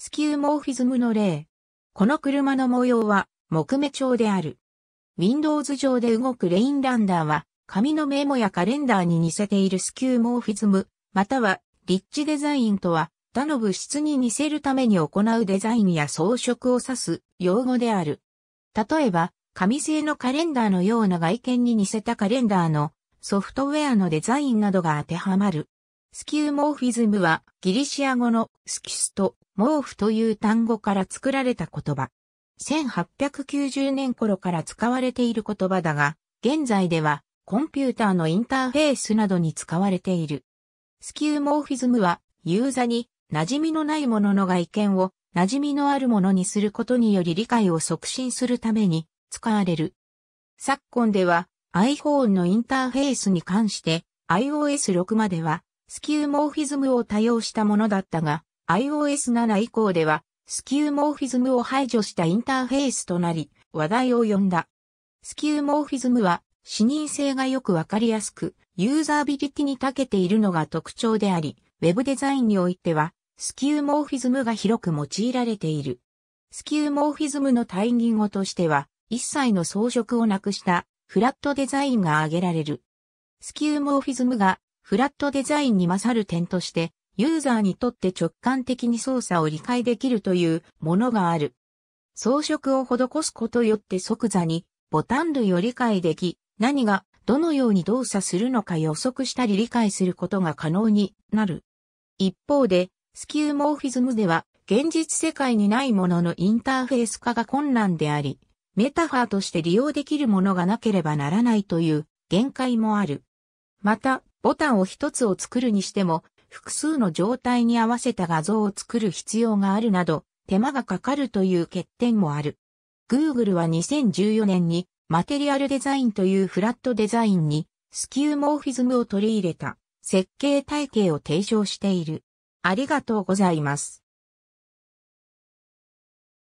スキューモーフィズムの例。この車の模様は木目調である。Windows 上で動くレインランダーは、紙のメモやカレンダーに似せているスキューモーフィズム、または、リッチデザインとは、他の物質に似せるために行うデザインや装飾を指す用語である。例えば、紙製のカレンダーのような外見に似せたカレンダーのソフトウェアのデザインなどが当てはまる。スキューモーフィズムはギリシア語のスキスとモーフという単語から作られた言葉。1890年頃から使われている言葉だが、現在ではコンピューターのインターフェースなどに使われている。スキューモーフィズムはユーザに馴染みのないものの外見を馴染みのあるものにすることにより理解を促進するために使われる。昨今では iPhone のインターフェースに関して iOS 6まではスキューモーフィズムを多用したものだったが、iOS 7以降では、スキューモーフィズムを排除したインターフェースとなり、話題を呼んだ。スキューモーフィズムは、視認性がよくわかりやすく、ユーザービリティに長けているのが特徴であり、ウェブデザインにおいては、スキューモーフィズムが広く用いられている。スキューモーフィズムの対義語としては、一切の装飾をなくした、フラットデザインが挙げられる。スキューモーフィズムがフラットデザインに勝る点として、ユーザーにとって直感的に操作を理解できるというものがある。装飾を施すことよって即座にボタン類を理解でき、何がどのように動作するのか予測したり理解することが可能になる。一方で、スキューモーフィズムでは、現実世界にないもののインターフェース化が困難であり、メタファーとして利用できるものがなければならないという限界もある。また、ボタンを一つを作るにしても、複数の状態に合わせた画像を作る必要があるなど、手間がかかるという欠点もある。Google は2014年に、マテリアルデザインというフラットデザインに、スキューモーフィズムを取り入れた設計体系を提唱している。ありがとうございます。